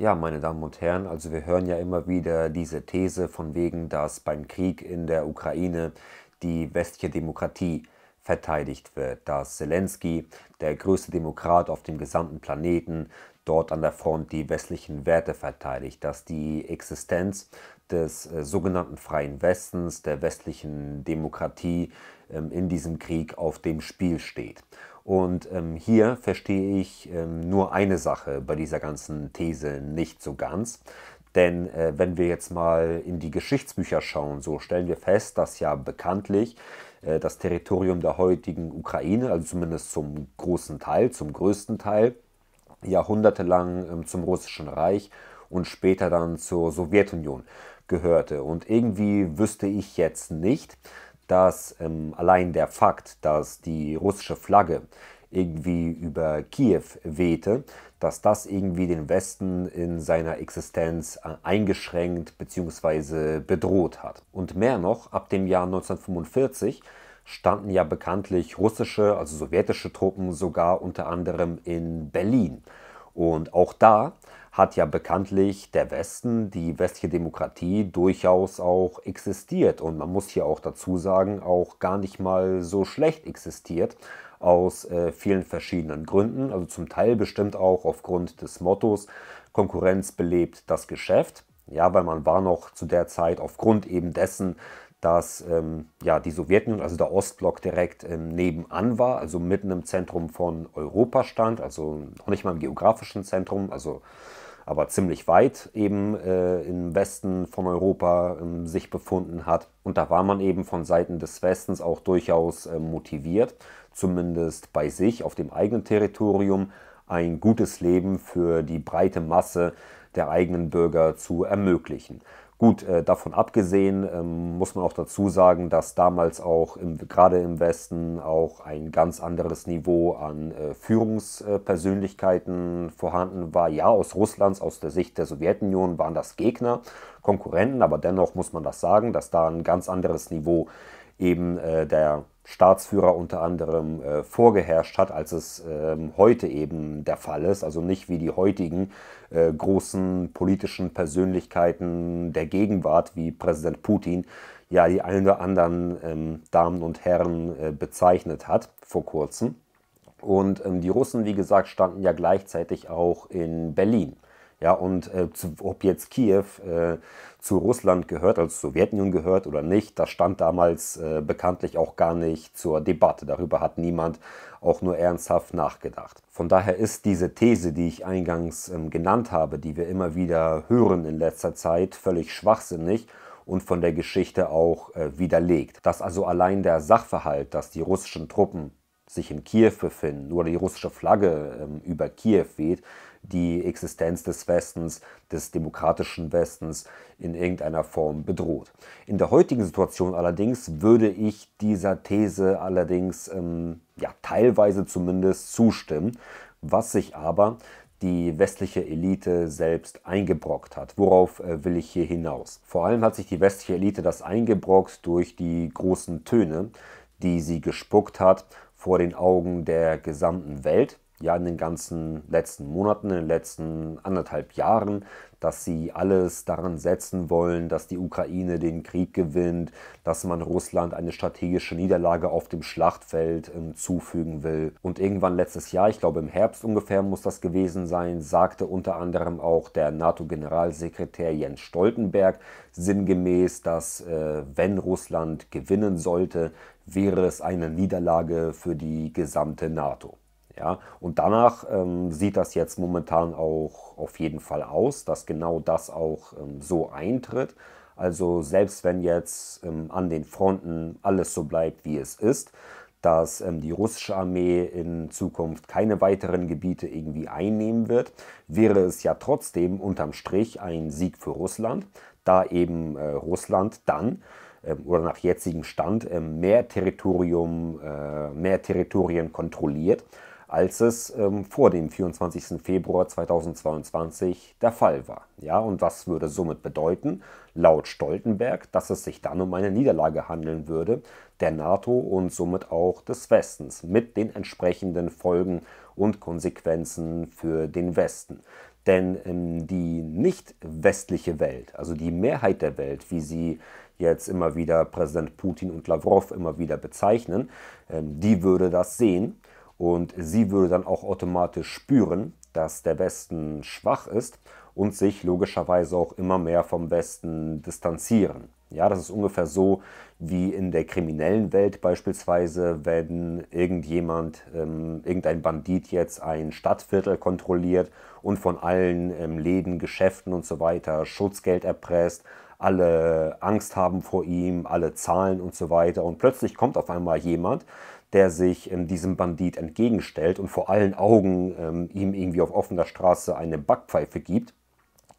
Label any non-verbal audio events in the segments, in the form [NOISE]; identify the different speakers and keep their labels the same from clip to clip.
Speaker 1: Ja, meine Damen und Herren, also wir hören ja immer wieder diese These von wegen, dass beim Krieg in der Ukraine die westliche Demokratie verteidigt wird, dass Zelensky, der größte Demokrat auf dem gesamten Planeten, dort an der Front die westlichen Werte verteidigt, dass die Existenz des äh, sogenannten freien Westens, der westlichen Demokratie ähm, in diesem Krieg auf dem Spiel steht. Und ähm, hier verstehe ich ähm, nur eine Sache bei dieser ganzen These nicht so ganz. Denn äh, wenn wir jetzt mal in die Geschichtsbücher schauen, so stellen wir fest, dass ja bekanntlich äh, das Territorium der heutigen Ukraine, also zumindest zum großen Teil, zum größten Teil, jahrhundertelang äh, zum Russischen Reich und später dann zur Sowjetunion gehörte. Und irgendwie wüsste ich jetzt nicht, dass ähm, allein der Fakt, dass die russische Flagge irgendwie über Kiew wehte, dass das irgendwie den Westen in seiner Existenz äh, eingeschränkt bzw. bedroht hat. Und mehr noch, ab dem Jahr 1945 standen ja bekanntlich russische, also sowjetische Truppen sogar unter anderem in Berlin. Und auch da hat ja bekanntlich der Westen, die westliche Demokratie durchaus auch existiert und man muss hier auch dazu sagen, auch gar nicht mal so schlecht existiert aus äh, vielen verschiedenen Gründen, also zum Teil bestimmt auch aufgrund des Mottos Konkurrenz belebt das Geschäft. Ja, weil man war noch zu der Zeit aufgrund eben dessen, dass ähm, ja, die Sowjetunion, also der Ostblock direkt ähm, nebenan war, also mitten im Zentrum von Europa stand, also noch nicht mal im geografischen Zentrum, also aber ziemlich weit eben äh, im Westen von Europa ähm, sich befunden hat. Und da war man eben von Seiten des Westens auch durchaus äh, motiviert, zumindest bei sich auf dem eigenen Territorium ein gutes Leben für die breite Masse der eigenen Bürger zu ermöglichen. Gut, äh, davon abgesehen ähm, muss man auch dazu sagen, dass damals auch im, gerade im Westen auch ein ganz anderes Niveau an äh, Führungspersönlichkeiten vorhanden war. Ja, aus Russlands, aus der Sicht der Sowjetunion waren das Gegner, Konkurrenten, aber dennoch muss man das sagen, dass da ein ganz anderes Niveau eben äh, der Staatsführer unter anderem äh, vorgeherrscht hat, als es ähm, heute eben der Fall ist. Also nicht wie die heutigen äh, großen politischen Persönlichkeiten der Gegenwart wie Präsident Putin ja die ein oder anderen ähm, Damen und Herren äh, bezeichnet hat vor kurzem. Und ähm, die Russen, wie gesagt, standen ja gleichzeitig auch in Berlin. Ja, und äh, zu, ob jetzt Kiew äh, zu Russland gehört, also Sowjetunion gehört oder nicht, das stand damals äh, bekanntlich auch gar nicht zur Debatte. Darüber hat niemand auch nur ernsthaft nachgedacht. Von daher ist diese These, die ich eingangs ähm, genannt habe, die wir immer wieder hören in letzter Zeit, völlig schwachsinnig und von der Geschichte auch äh, widerlegt. Dass also allein der Sachverhalt, dass die russischen Truppen sich in Kiew befinden oder die russische Flagge ähm, über Kiew weht, die Existenz des Westens, des demokratischen Westens in irgendeiner Form bedroht. In der heutigen Situation allerdings würde ich dieser These allerdings ähm, ja, teilweise zumindest zustimmen, was sich aber die westliche Elite selbst eingebrockt hat. Worauf äh, will ich hier hinaus? Vor allem hat sich die westliche Elite das eingebrockt durch die großen Töne, die sie gespuckt hat vor den Augen der gesamten Welt ja in den ganzen letzten Monaten, in den letzten anderthalb Jahren, dass sie alles daran setzen wollen, dass die Ukraine den Krieg gewinnt, dass man Russland eine strategische Niederlage auf dem Schlachtfeld äh, zufügen will. Und irgendwann letztes Jahr, ich glaube im Herbst ungefähr muss das gewesen sein, sagte unter anderem auch der NATO-Generalsekretär Jens Stoltenberg sinngemäß, dass äh, wenn Russland gewinnen sollte, wäre es eine Niederlage für die gesamte NATO. Ja? Und danach ähm, sieht das jetzt momentan auch auf jeden Fall aus, dass genau das auch ähm, so eintritt. Also selbst wenn jetzt ähm, an den Fronten alles so bleibt, wie es ist, dass ähm, die russische Armee in Zukunft keine weiteren Gebiete irgendwie einnehmen wird, wäre es ja trotzdem unterm Strich ein Sieg für Russland, da eben äh, Russland dann ähm, oder nach jetzigem Stand ähm, mehr Territorium, äh, mehr Territorien kontrolliert, als es ähm, vor dem 24. Februar 2022 der Fall war. Ja, und was würde somit bedeuten, laut Stoltenberg, dass es sich dann um eine Niederlage handeln würde der NATO und somit auch des Westens mit den entsprechenden Folgen und Konsequenzen für den Westen. Denn ähm, die nicht westliche Welt, also die Mehrheit der Welt, wie sie jetzt immer wieder Präsident Putin und Lavrov immer wieder bezeichnen, ähm, die würde das sehen und sie würde dann auch automatisch spüren, dass der Westen schwach ist und sich logischerweise auch immer mehr vom Westen distanzieren. Ja, das ist ungefähr so wie in der kriminellen Welt beispielsweise, wenn irgendjemand, ähm, irgendein Bandit jetzt ein Stadtviertel kontrolliert und von allen ähm, Läden, Geschäften und so weiter Schutzgeld erpresst alle Angst haben vor ihm, alle zahlen und so weiter. Und plötzlich kommt auf einmal jemand, der sich ähm, diesem Bandit entgegenstellt und vor allen Augen ähm, ihm irgendwie auf offener Straße eine Backpfeife gibt.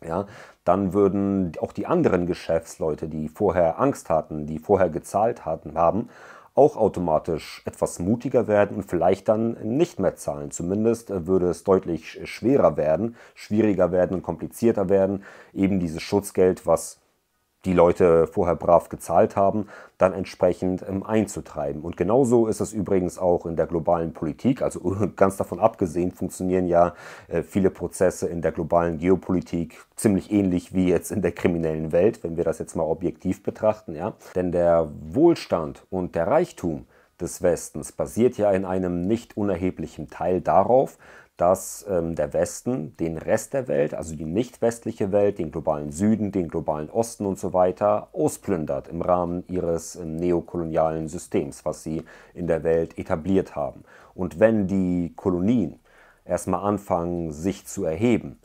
Speaker 1: Ja, dann würden auch die anderen Geschäftsleute, die vorher Angst hatten, die vorher gezahlt hatten, haben, auch automatisch etwas mutiger werden und vielleicht dann nicht mehr zahlen. Zumindest äh, würde es deutlich äh, schwerer werden, schwieriger werden und komplizierter werden, eben dieses Schutzgeld, was die Leute vorher brav gezahlt haben, dann entsprechend ähm, einzutreiben. Und genauso ist es übrigens auch in der globalen Politik. Also [LAUGHS] ganz davon abgesehen funktionieren ja äh, viele Prozesse in der globalen Geopolitik ziemlich ähnlich wie jetzt in der kriminellen Welt, wenn wir das jetzt mal objektiv betrachten. Ja? Denn der Wohlstand und der Reichtum des Westens basiert ja in einem nicht unerheblichen Teil darauf, dass ähm, der Westen den Rest der Welt, also die nicht westliche Welt, den globalen Süden, den globalen Osten und so weiter, ausplündert im Rahmen ihres ähm, neokolonialen Systems, was sie in der Welt etabliert haben. Und wenn die Kolonien erstmal anfangen, sich zu erheben,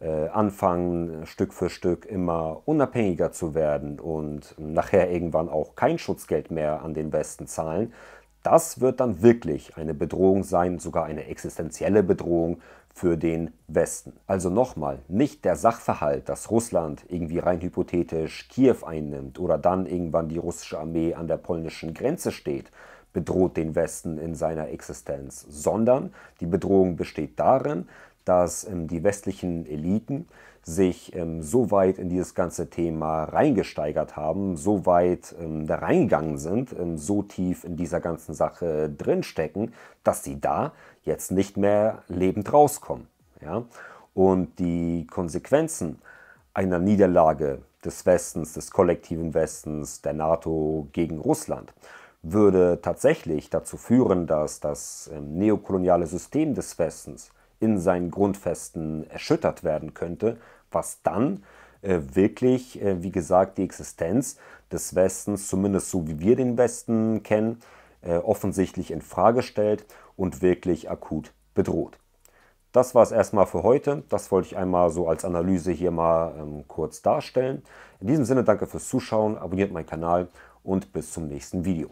Speaker 1: äh, anfangen, Stück für Stück immer unabhängiger zu werden und ähm, nachher irgendwann auch kein Schutzgeld mehr an den Westen zahlen, das wird dann wirklich eine Bedrohung sein, sogar eine existenzielle Bedrohung für den Westen. Also nochmal, nicht der Sachverhalt, dass Russland irgendwie rein hypothetisch Kiew einnimmt oder dann irgendwann die russische Armee an der polnischen Grenze steht, bedroht den Westen in seiner Existenz, sondern die Bedrohung besteht darin, dass ähm, die westlichen Eliten sich ähm, so weit in dieses ganze Thema reingesteigert haben, so weit ähm, da reingegangen sind, ähm, so tief in dieser ganzen Sache drinstecken, dass sie da jetzt nicht mehr lebend rauskommen. Ja? Und die Konsequenzen einer Niederlage des Westens, des kollektiven Westens, der NATO gegen Russland würde tatsächlich dazu führen, dass das ähm, neokoloniale System des Westens in seinen Grundfesten erschüttert werden könnte, was dann äh, wirklich, äh, wie gesagt, die Existenz des Westens, zumindest so wie wir den Westen kennen, äh, offensichtlich in Frage stellt und wirklich akut bedroht. Das war es erstmal für heute. Das wollte ich einmal so als Analyse hier mal ähm, kurz darstellen. In diesem Sinne danke fürs Zuschauen, abonniert meinen Kanal und bis zum nächsten Video.